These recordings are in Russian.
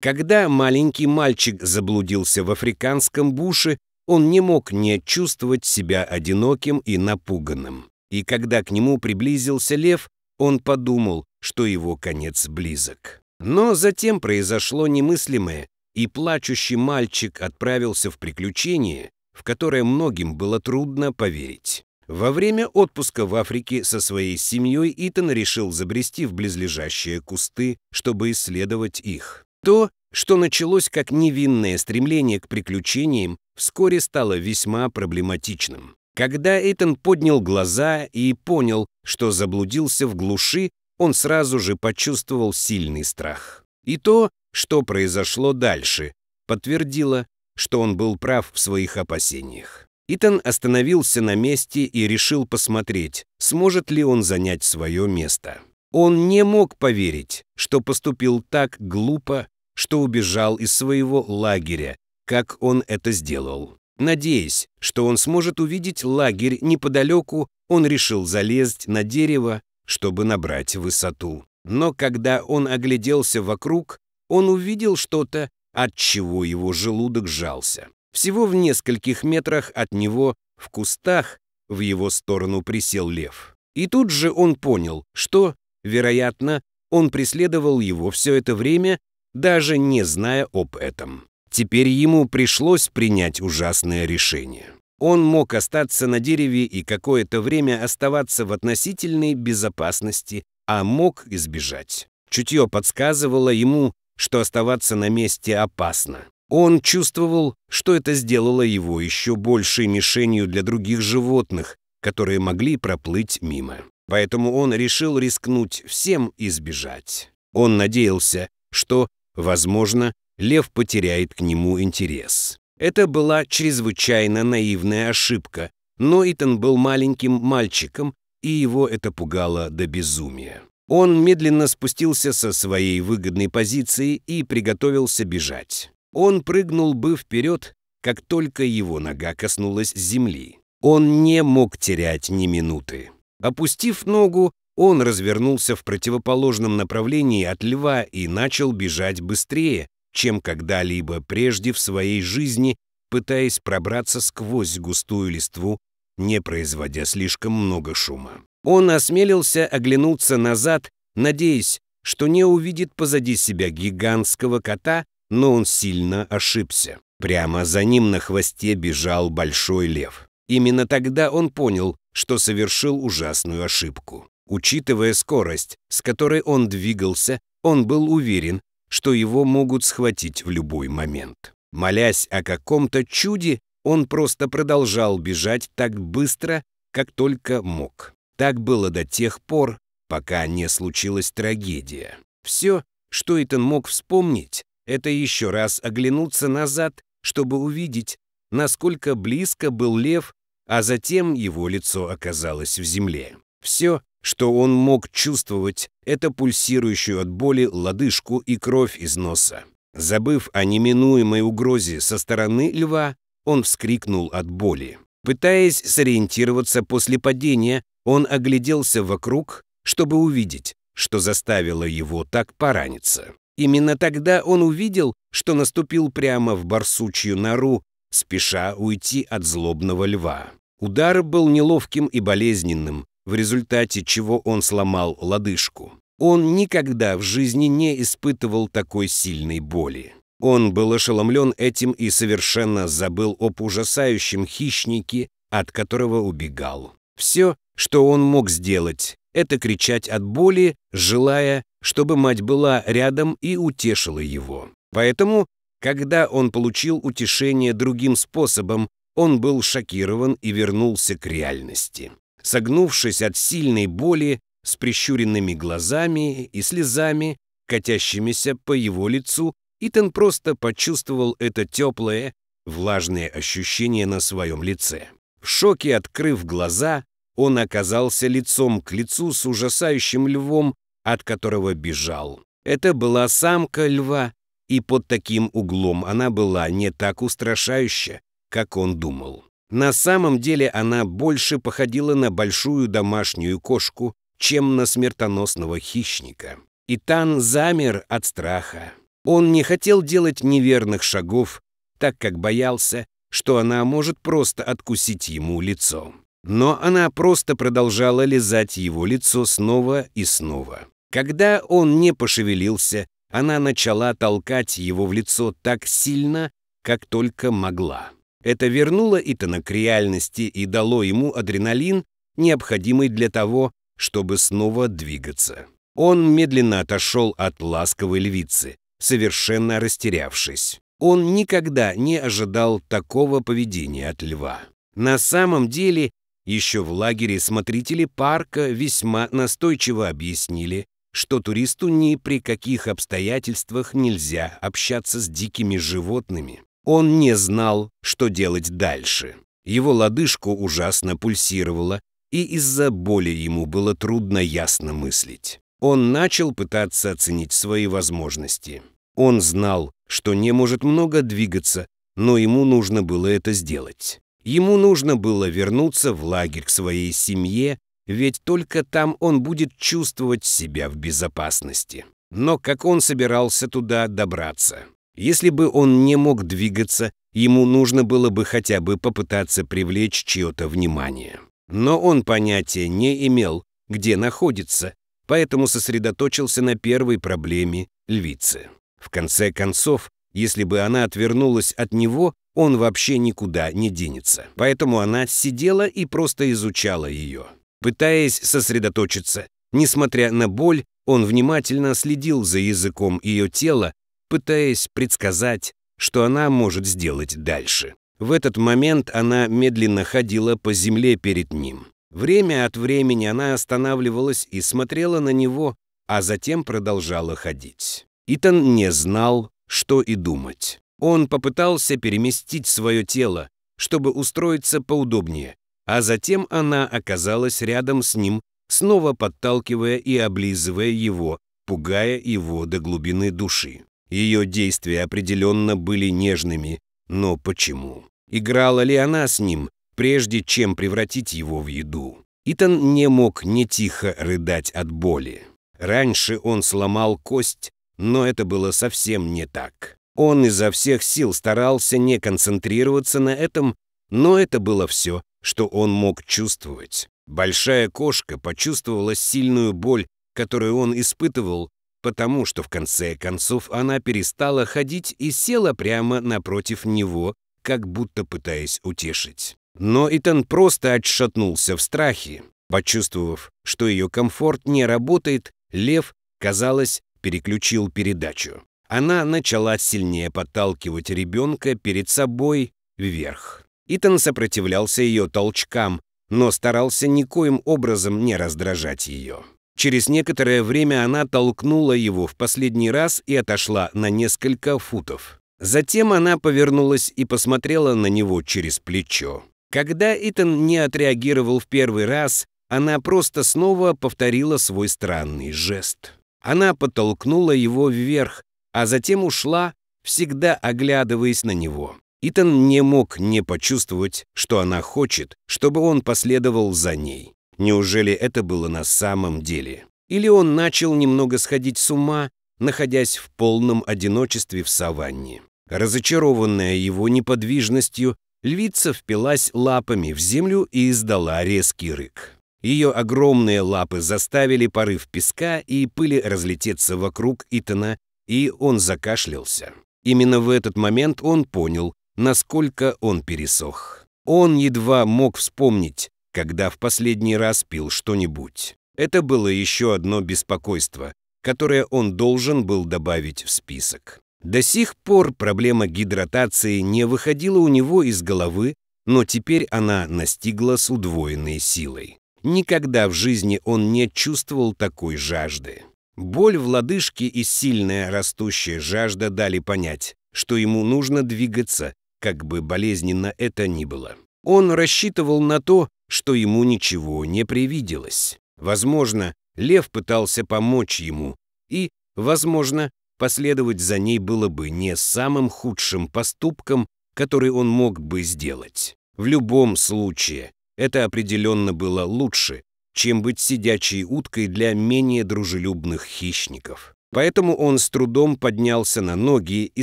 Когда маленький мальчик заблудился в африканском буше, он не мог не чувствовать себя одиноким и напуганным. И когда к нему приблизился лев, он подумал, что его конец близок. Но затем произошло немыслимое, и плачущий мальчик отправился в приключение, в которое многим было трудно поверить. Во время отпуска в Африке со своей семьей Итан решил забрести в близлежащие кусты, чтобы исследовать их. То, что началось как невинное стремление к приключениям, вскоре стало весьма проблематичным. Когда Эйтон поднял глаза и понял, что заблудился в глуши, он сразу же почувствовал сильный страх. И то, что произошло дальше, подтвердило, что он был прав в своих опасениях. Итан остановился на месте и решил посмотреть, сможет ли он занять свое место. Он не мог поверить, что поступил так глупо, что убежал из своего лагеря, как он это сделал. Надеясь, что он сможет увидеть лагерь неподалеку, он решил залезть на дерево, чтобы набрать высоту. Но когда он огляделся вокруг, он увидел что-то, от чего его желудок сжался. Всего в нескольких метрах от него, в кустах, в его сторону присел лев. И тут же он понял, что Вероятно, он преследовал его все это время, даже не зная об этом. Теперь ему пришлось принять ужасное решение. Он мог остаться на дереве и какое-то время оставаться в относительной безопасности, а мог избежать. Чутье подсказывало ему, что оставаться на месте опасно. Он чувствовал, что это сделало его еще большей мишенью для других животных, которые могли проплыть мимо. Поэтому он решил рискнуть всем избежать. Он надеялся, что, возможно, лев потеряет к нему интерес. Это была чрезвычайно наивная ошибка, но Итан был маленьким мальчиком, и его это пугало до безумия. Он медленно спустился со своей выгодной позиции и приготовился бежать. Он прыгнул бы вперед, как только его нога коснулась земли. Он не мог терять ни минуты. Опустив ногу, он развернулся в противоположном направлении от льва и начал бежать быстрее, чем когда-либо прежде в своей жизни, пытаясь пробраться сквозь густую листву, не производя слишком много шума. Он осмелился оглянуться назад, надеясь, что не увидит позади себя гигантского кота, но он сильно ошибся. Прямо за ним на хвосте бежал большой лев. Именно тогда он понял, что совершил ужасную ошибку. Учитывая скорость, с которой он двигался, он был уверен, что его могут схватить в любой момент. Молясь о каком-то чуде, он просто продолжал бежать так быстро, как только мог. Так было до тех пор, пока не случилась трагедия. Все, что Итан мог вспомнить, это еще раз оглянуться назад, чтобы увидеть, насколько близко был лев а затем его лицо оказалось в земле. Все, что он мог чувствовать, это пульсирующую от боли лодыжку и кровь из носа. Забыв о неминуемой угрозе со стороны льва, он вскрикнул от боли. Пытаясь сориентироваться после падения, он огляделся вокруг, чтобы увидеть, что заставило его так пораниться. Именно тогда он увидел, что наступил прямо в барсучью нору спеша уйти от злобного льва. Удар был неловким и болезненным, в результате чего он сломал лодыжку. Он никогда в жизни не испытывал такой сильной боли. Он был ошеломлен этим и совершенно забыл об ужасающем хищнике, от которого убегал. Все, что он мог сделать, это кричать от боли, желая, чтобы мать была рядом и утешила его. Поэтому когда он получил утешение другим способом, он был шокирован и вернулся к реальности. Согнувшись от сильной боли, с прищуренными глазами и слезами, катящимися по его лицу, Итан просто почувствовал это теплое, влажное ощущение на своем лице. В шоке открыв глаза, он оказался лицом к лицу с ужасающим львом, от которого бежал. Это была самка льва, и под таким углом она была не так устрашающа, как он думал. На самом деле она больше походила на большую домашнюю кошку, чем на смертоносного хищника. Итан замер от страха. Он не хотел делать неверных шагов, так как боялся, что она может просто откусить ему лицо. Но она просто продолжала лизать его лицо снова и снова. Когда он не пошевелился, она начала толкать его в лицо так сильно, как только могла. Это вернуло Итана к реальности и дало ему адреналин, необходимый для того, чтобы снова двигаться. Он медленно отошел от ласковой львицы, совершенно растерявшись. Он никогда не ожидал такого поведения от льва. На самом деле, еще в лагере смотрители парка весьма настойчиво объяснили, что туристу ни при каких обстоятельствах нельзя общаться с дикими животными. Он не знал, что делать дальше. Его лодыжку ужасно пульсировала, и из-за боли ему было трудно ясно мыслить. Он начал пытаться оценить свои возможности. Он знал, что не может много двигаться, но ему нужно было это сделать. Ему нужно было вернуться в лагерь к своей семье ведь только там он будет чувствовать себя в безопасности. Но как он собирался туда добраться? Если бы он не мог двигаться, ему нужно было бы хотя бы попытаться привлечь чье-то внимание. Но он понятия не имел, где находится, поэтому сосредоточился на первой проблеме львицы. В конце концов, если бы она отвернулась от него, он вообще никуда не денется. Поэтому она сидела и просто изучала ее пытаясь сосредоточиться. Несмотря на боль, он внимательно следил за языком ее тела, пытаясь предсказать, что она может сделать дальше. В этот момент она медленно ходила по земле перед ним. Время от времени она останавливалась и смотрела на него, а затем продолжала ходить. Итан не знал, что и думать. Он попытался переместить свое тело, чтобы устроиться поудобнее, а затем она оказалась рядом с ним, снова подталкивая и облизывая его, пугая его до глубины души. Ее действия определенно были нежными, но почему? Играла ли она с ним, прежде чем превратить его в еду? Итан не мог не тихо рыдать от боли. Раньше он сломал кость, но это было совсем не так. Он изо всех сил старался не концентрироваться на этом, но это было все, что он мог чувствовать. Большая кошка почувствовала сильную боль, которую он испытывал, потому что в конце концов она перестала ходить и села прямо напротив него, как будто пытаясь утешить. Но Итан просто отшатнулся в страхе. Почувствовав, что ее комфорт не работает, лев, казалось, переключил передачу. Она начала сильнее подталкивать ребенка перед собой вверх. Итан сопротивлялся ее толчкам, но старался никоим образом не раздражать ее. Через некоторое время она толкнула его в последний раз и отошла на несколько футов. Затем она повернулась и посмотрела на него через плечо. Когда Итан не отреагировал в первый раз, она просто снова повторила свой странный жест. Она подтолкнула его вверх, а затем ушла, всегда оглядываясь на него. Итан не мог не почувствовать, что она хочет, чтобы он последовал за ней. Неужели это было на самом деле? Или он начал немного сходить с ума, находясь в полном одиночестве в саванне? Разочарованная его неподвижностью, львица впилась лапами в землю и издала резкий рык. Ее огромные лапы заставили порыв песка и пыли разлететься вокруг Итана, и он закашлялся. Именно в этот момент он понял, насколько он пересох. Он едва мог вспомнить, когда в последний раз пил что-нибудь. Это было еще одно беспокойство, которое он должен был добавить в список. До сих пор проблема гидратации не выходила у него из головы, но теперь она настигла с удвоенной силой. Никогда в жизни он не чувствовал такой жажды. Боль в лодыжке и сильная растущая жажда дали понять, что ему нужно двигаться как бы болезненно это ни было. Он рассчитывал на то, что ему ничего не привиделось. Возможно, лев пытался помочь ему, и, возможно, последовать за ней было бы не самым худшим поступком, который он мог бы сделать. В любом случае, это определенно было лучше, чем быть сидячей уткой для менее дружелюбных хищников. Поэтому он с трудом поднялся на ноги и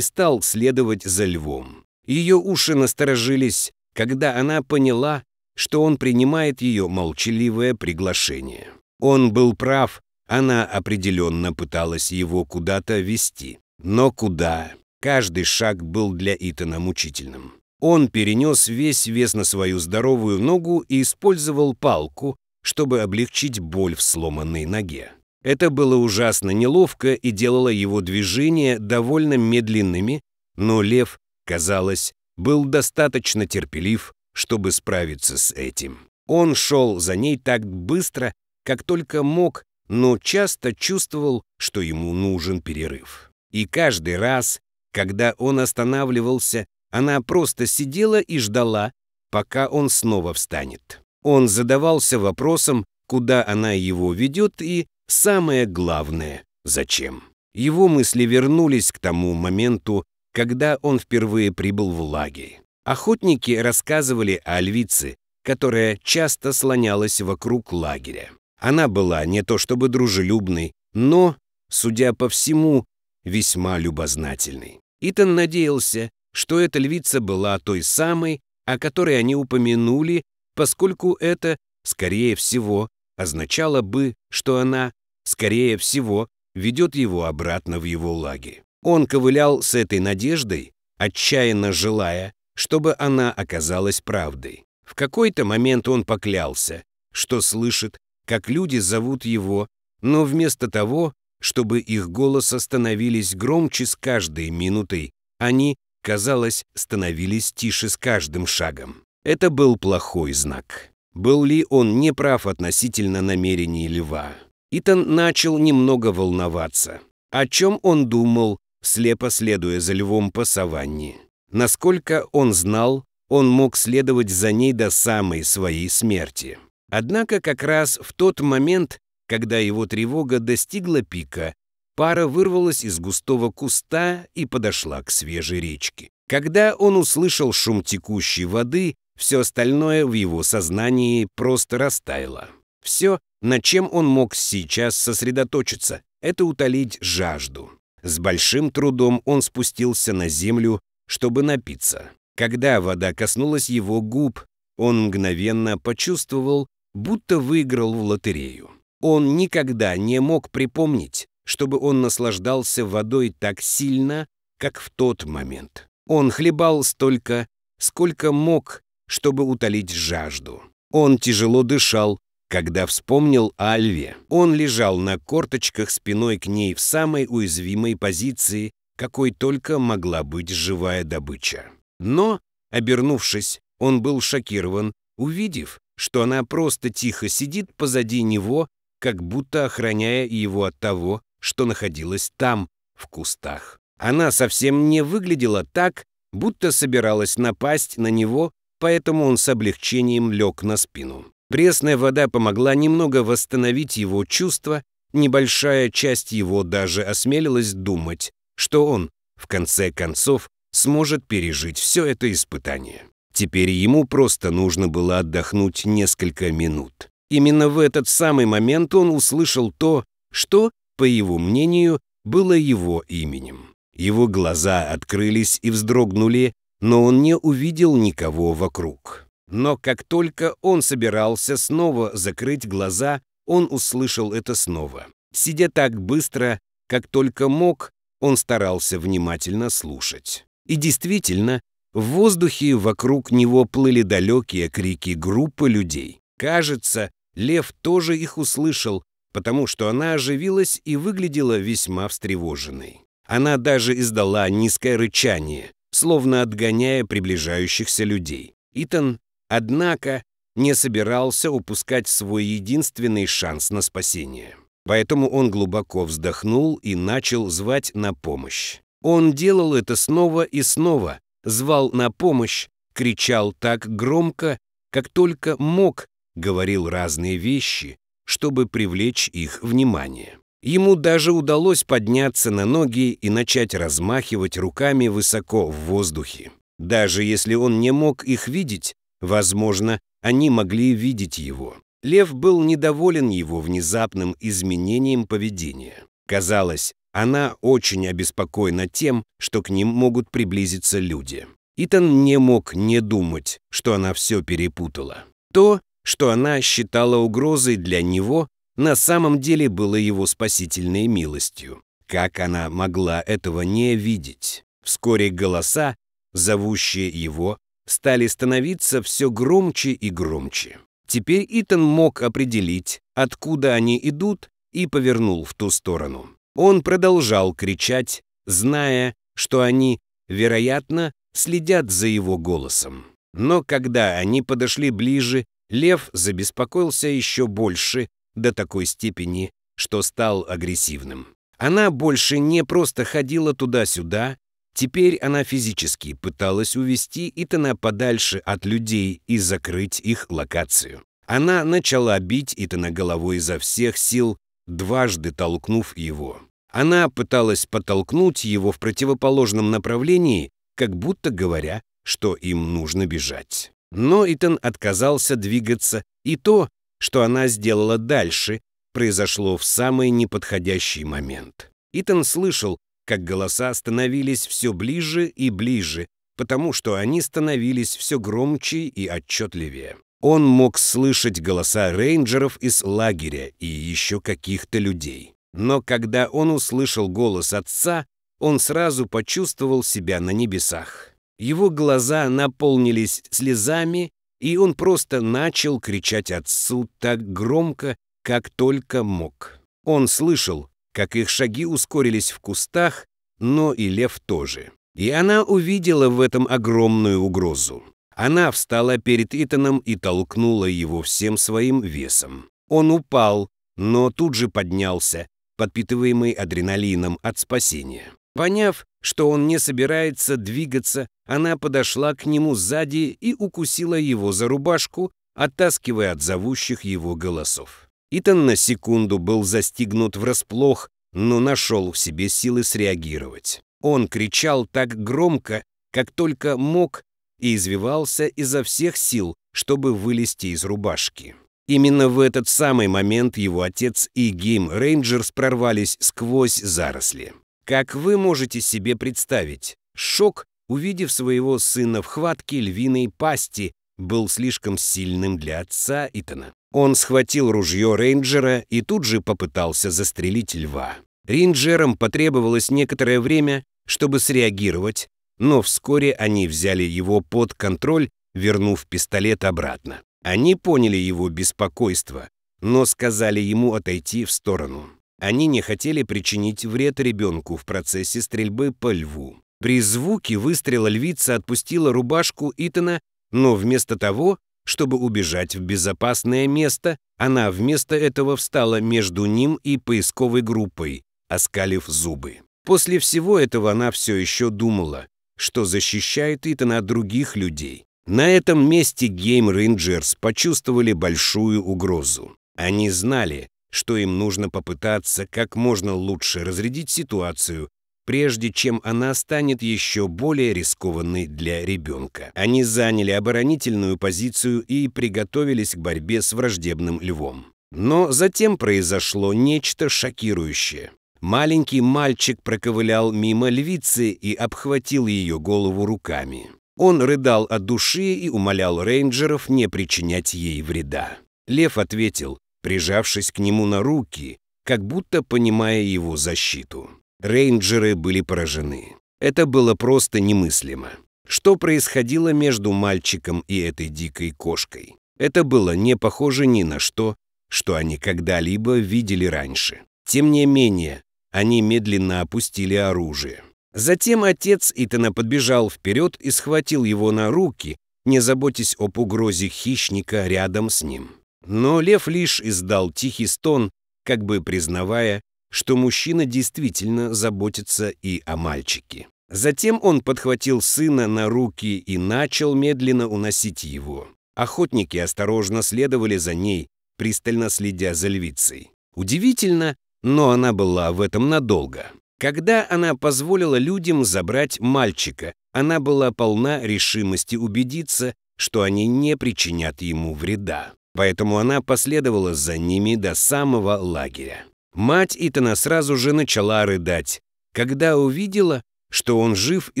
стал следовать за львом. Ее уши насторожились, когда она поняла, что он принимает ее молчаливое приглашение. Он был прав, она определенно пыталась его куда-то вести. Но куда? Каждый шаг был для Итана мучительным. Он перенес весь вес на свою здоровую ногу и использовал палку, чтобы облегчить боль в сломанной ноге. Это было ужасно неловко и делало его движения довольно медленными, но лев казалось, был достаточно терпелив, чтобы справиться с этим. Он шел за ней так быстро, как только мог, но часто чувствовал, что ему нужен перерыв. И каждый раз, когда он останавливался, она просто сидела и ждала, пока он снова встанет. Он задавался вопросом, куда она его ведет и, самое главное, зачем. Его мысли вернулись к тому моменту, когда он впервые прибыл в лагерь. Охотники рассказывали о львице, которая часто слонялась вокруг лагеря. Она была не то чтобы дружелюбной, но, судя по всему, весьма любознательной. Итан надеялся, что эта львица была той самой, о которой они упомянули, поскольку это, скорее всего, означало бы, что она, скорее всего, ведет его обратно в его лагерь. Он ковылял с этой надеждой, отчаянно желая, чтобы она оказалась правдой. В какой-то момент он поклялся, что слышит, как люди зовут его, но вместо того, чтобы их голос становились громче с каждой минутой, они, казалось, становились тише с каждым шагом. Это был плохой знак. Был ли он неправ относительно намерений льва? Итан начал немного волноваться. О чем он думал, слепо следуя за львом по саванне. Насколько он знал, он мог следовать за ней до самой своей смерти. Однако как раз в тот момент, когда его тревога достигла пика, пара вырвалась из густого куста и подошла к свежей речке. Когда он услышал шум текущей воды, все остальное в его сознании просто растаяло. Все, на чем он мог сейчас сосредоточиться, это утолить жажду. С большим трудом он спустился на землю, чтобы напиться. Когда вода коснулась его губ, он мгновенно почувствовал, будто выиграл в лотерею. Он никогда не мог припомнить, чтобы он наслаждался водой так сильно, как в тот момент. Он хлебал столько, сколько мог, чтобы утолить жажду. Он тяжело дышал, когда вспомнил о Альве, он лежал на корточках спиной к ней в самой уязвимой позиции, какой только могла быть живая добыча. Но, обернувшись, он был шокирован, увидев, что она просто тихо сидит позади него, как будто охраняя его от того, что находилось там, в кустах. Она совсем не выглядела так, будто собиралась напасть на него, поэтому он с облегчением лег на спину. Пресная вода помогла немного восстановить его чувства, небольшая часть его даже осмелилась думать, что он, в конце концов, сможет пережить все это испытание. Теперь ему просто нужно было отдохнуть несколько минут. Именно в этот самый момент он услышал то, что, по его мнению, было его именем. Его глаза открылись и вздрогнули, но он не увидел никого вокруг. Но как только он собирался снова закрыть глаза, он услышал это снова. Сидя так быстро, как только мог, он старался внимательно слушать. И действительно, в воздухе вокруг него плыли далекие крики группы людей. Кажется, лев тоже их услышал, потому что она оживилась и выглядела весьма встревоженной. Она даже издала низкое рычание, словно отгоняя приближающихся людей. Итан Однако не собирался упускать свой единственный шанс на спасение. Поэтому он глубоко вздохнул и начал звать на помощь. Он делал это снова и снова, звал на помощь, кричал так громко, как только мог, говорил разные вещи, чтобы привлечь их внимание. Ему даже удалось подняться на ноги и начать размахивать руками высоко в воздухе. Даже если он не мог их видеть, Возможно, они могли видеть его. Лев был недоволен его внезапным изменением поведения. Казалось, она очень обеспокоена тем, что к ним могут приблизиться люди. Итан не мог не думать, что она все перепутала. То, что она считала угрозой для него, на самом деле было его спасительной милостью. Как она могла этого не видеть? Вскоре голоса, зовущие его, стали становиться все громче и громче. Теперь Итан мог определить, откуда они идут, и повернул в ту сторону. Он продолжал кричать, зная, что они, вероятно, следят за его голосом. Но когда они подошли ближе, лев забеспокоился еще больше, до такой степени, что стал агрессивным. Она больше не просто ходила туда-сюда, Теперь она физически пыталась увести Итана подальше от людей и закрыть их локацию. Она начала бить Итана головой изо всех сил, дважды толкнув его. Она пыталась подтолкнуть его в противоположном направлении, как будто говоря, что им нужно бежать. Но Итан отказался двигаться, и то, что она сделала дальше, произошло в самый неподходящий момент. Итан слышал, как голоса становились все ближе и ближе, потому что они становились все громче и отчетливее. Он мог слышать голоса рейнджеров из лагеря и еще каких-то людей. Но когда он услышал голос отца, он сразу почувствовал себя на небесах. Его глаза наполнились слезами, и он просто начал кричать отцу так громко, как только мог. Он слышал, как их шаги ускорились в кустах, но и лев тоже. И она увидела в этом огромную угрозу. Она встала перед Итаном и толкнула его всем своим весом. Он упал, но тут же поднялся, подпитываемый адреналином от спасения. Поняв, что он не собирается двигаться, она подошла к нему сзади и укусила его за рубашку, оттаскивая от зовущих его голосов. Итан на секунду был застигнут врасплох, но нашел в себе силы среагировать. Он кричал так громко, как только мог, и извивался изо всех сил, чтобы вылезти из рубашки. Именно в этот самый момент его отец и Гейм Рейнджерс прорвались сквозь заросли. Как вы можете себе представить, шок, увидев своего сына в хватке львиной пасти, был слишком сильным для отца Итана. Он схватил ружье рейнджера и тут же попытался застрелить льва. Рейнджерам потребовалось некоторое время, чтобы среагировать, но вскоре они взяли его под контроль, вернув пистолет обратно. Они поняли его беспокойство, но сказали ему отойти в сторону. Они не хотели причинить вред ребенку в процессе стрельбы по льву. При звуке выстрела львица отпустила рубашку Итана, но вместо того чтобы убежать в безопасное место, она вместо этого встала между ним и поисковой группой, оскалив зубы. После всего этого она все еще думала, что защищает Итана от других людей. На этом месте Game Rangers почувствовали большую угрозу. Они знали, что им нужно попытаться как можно лучше разрядить ситуацию прежде чем она станет еще более рискованной для ребенка. Они заняли оборонительную позицию и приготовились к борьбе с враждебным львом. Но затем произошло нечто шокирующее. Маленький мальчик проковылял мимо львицы и обхватил ее голову руками. Он рыдал от души и умолял рейнджеров не причинять ей вреда. Лев ответил, прижавшись к нему на руки, как будто понимая его защиту. Рейнджеры были поражены. Это было просто немыслимо. Что происходило между мальчиком и этой дикой кошкой? Это было не похоже ни на что, что они когда-либо видели раньше. Тем не менее, они медленно опустили оружие. Затем отец Итана подбежал вперед и схватил его на руки, не заботясь об угрозе хищника рядом с ним. Но лев лишь издал тихий стон, как бы признавая, что мужчина действительно заботится и о мальчике. Затем он подхватил сына на руки и начал медленно уносить его. Охотники осторожно следовали за ней, пристально следя за львицей. Удивительно, но она была в этом надолго. Когда она позволила людям забрать мальчика, она была полна решимости убедиться, что они не причинят ему вреда. Поэтому она последовала за ними до самого лагеря. Мать Итана сразу же начала рыдать, когда увидела, что он жив и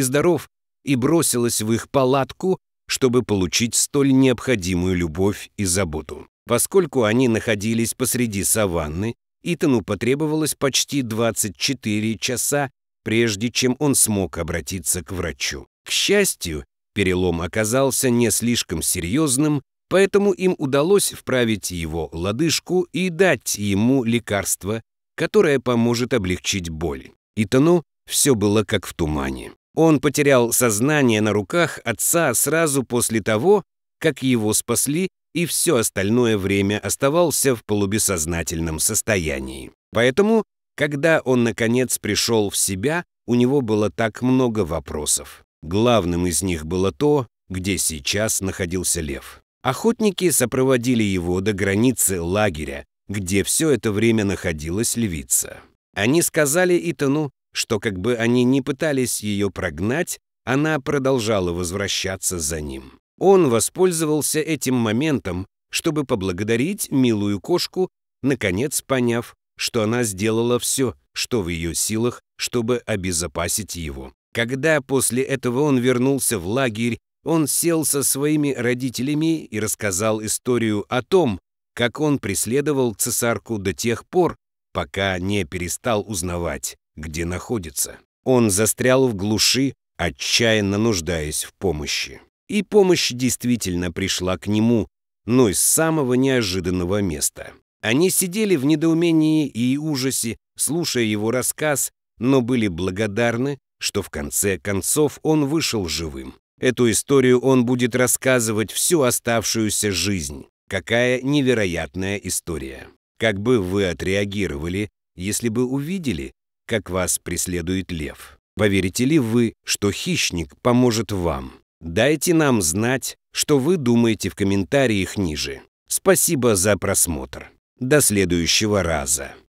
здоров, и бросилась в их палатку, чтобы получить столь необходимую любовь и заботу. Поскольку они находились посреди саванны, Итану потребовалось почти 24 часа, прежде чем он смог обратиться к врачу. К счастью, перелом оказался не слишком серьезным, Поэтому им удалось вправить его лодыжку и дать ему лекарство, которое поможет облегчить боль. Итану все было как в тумане. Он потерял сознание на руках отца сразу после того, как его спасли, и все остальное время оставался в полубессознательном состоянии. Поэтому, когда он наконец пришел в себя, у него было так много вопросов. Главным из них было то, где сейчас находился лев. Охотники сопроводили его до границы лагеря, где все это время находилась львица. Они сказали Итану, что как бы они ни пытались ее прогнать, она продолжала возвращаться за ним. Он воспользовался этим моментом, чтобы поблагодарить милую кошку, наконец поняв, что она сделала все, что в ее силах, чтобы обезопасить его. Когда после этого он вернулся в лагерь он сел со своими родителями и рассказал историю о том, как он преследовал цесарку до тех пор, пока не перестал узнавать, где находится. Он застрял в глуши, отчаянно нуждаясь в помощи. И помощь действительно пришла к нему, но из самого неожиданного места. Они сидели в недоумении и ужасе, слушая его рассказ, но были благодарны, что в конце концов он вышел живым. Эту историю он будет рассказывать всю оставшуюся жизнь. Какая невероятная история. Как бы вы отреагировали, если бы увидели, как вас преследует лев? Поверите ли вы, что хищник поможет вам? Дайте нам знать, что вы думаете в комментариях ниже. Спасибо за просмотр. До следующего раза.